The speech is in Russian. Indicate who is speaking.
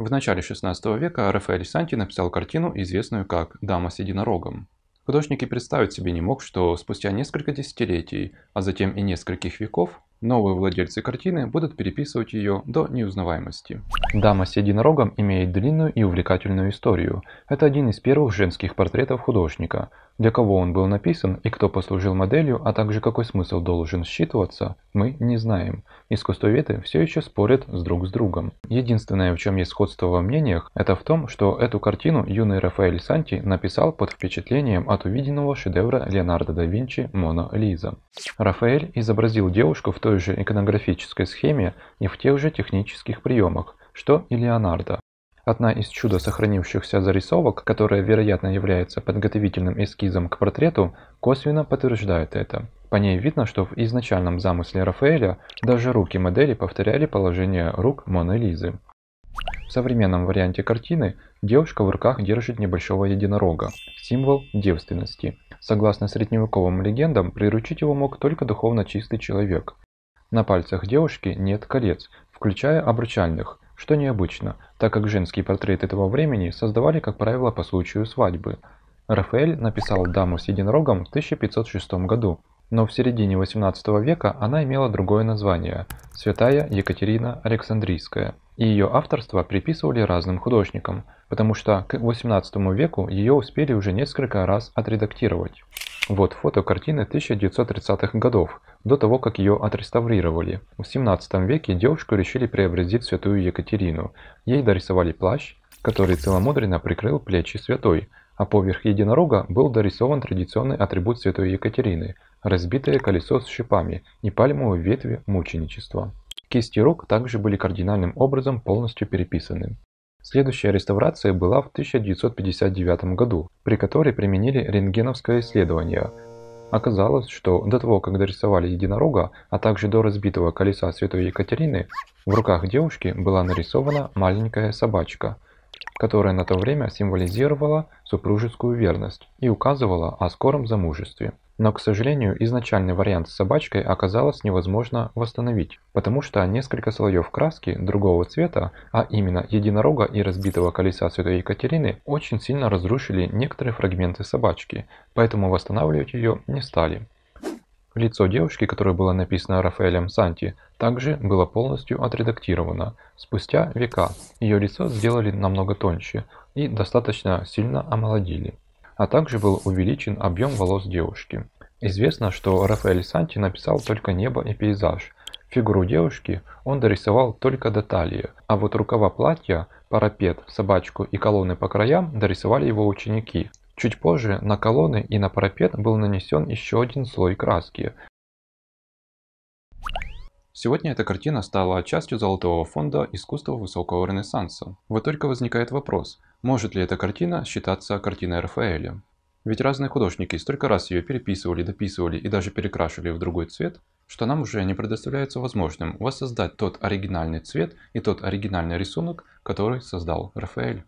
Speaker 1: В начале XVI века Рафаэль Санти написал картину, известную как «Дама с единорогом». Художник и представить себе не мог, что спустя несколько десятилетий, а затем и нескольких веков, новые владельцы картины будут переписывать ее до неузнаваемости. «Дама с единорогом» имеет длинную и увлекательную историю. Это один из первых женских портретов художника, для кого он был написан и кто послужил моделью, а также какой смысл должен считываться, мы не знаем. Искусствоведы все еще спорят с друг с другом. Единственное, в чем есть сходство во мнениях, это в том, что эту картину юный Рафаэль Санти написал под впечатлением от увиденного шедевра Леонардо да Винчи «Мона Лиза». Рафаэль изобразил девушку в той же иконографической схеме и в тех же технических приемах, что и Леонардо. Одна из чудо сохранившихся зарисовок, которая, вероятно, является подготовительным эскизом к портрету, косвенно подтверждает это. По ней видно, что в изначальном замысле Рафаэля даже руки модели повторяли положение рук Моны Лизы. В современном варианте картины девушка в руках держит небольшого единорога, символ девственности. Согласно средневековым легендам, приручить его мог только духовно чистый человек. На пальцах девушки нет колец, включая обручальных, что необычно, так как женские портреты этого времени создавали, как правило, по случаю свадьбы. Рафаэль написал «Даму с единорогом» в 1506 году, но в середине 18 века она имела другое название – «Святая Екатерина Александрийская». И ее авторство приписывали разным художникам, потому что к 18 веку ее успели уже несколько раз отредактировать. Вот фото картины 1930-х годов, до того, как ее отреставрировали. В XVII веке девушку решили преобразить в святую Екатерину. Ей дорисовали плащ, который целомудренно прикрыл плечи святой, а поверх единорога был дорисован традиционный атрибут святой Екатерины – разбитое колесо с щипами и пальмовые ветви мученичества. Кисти рук также были кардинальным образом полностью переписаны. Следующая реставрация была в 1959 году, при которой применили рентгеновское исследование, Оказалось, что до того, как дорисовали единорога, а также до разбитого колеса Святой Екатерины, в руках девушки была нарисована маленькая собачка, которая на то время символизировала супружескую верность и указывала о скором замужестве. Но, к сожалению, изначальный вариант с собачкой оказалось невозможно восстановить, потому что несколько слоев краски другого цвета, а именно единорога и разбитого колеса Святой Екатерины, очень сильно разрушили некоторые фрагменты собачки, поэтому восстанавливать ее не стали. Лицо девушки, которое было написано Рафаэлем Санти, также было полностью отредактировано. Спустя века ее лицо сделали намного тоньше и достаточно сильно омолодили а также был увеличен объем волос девушки. Известно, что Рафаэль Санти написал только небо и пейзаж. Фигуру девушки он дорисовал только до талии, а вот рукава платья, парапет, собачку и колонны по краям дорисовали его ученики. Чуть позже на колонны и на парапет был нанесен еще один слой краски, Сегодня эта картина стала частью золотого фонда искусства высокого ренессанса. Вот только возникает вопрос, может ли эта картина считаться картиной Рафаэля? Ведь разные художники столько раз ее переписывали, дописывали и даже перекрашивали в другой цвет, что нам уже не предоставляется возможным воссоздать тот оригинальный цвет и тот оригинальный рисунок, который создал Рафаэль.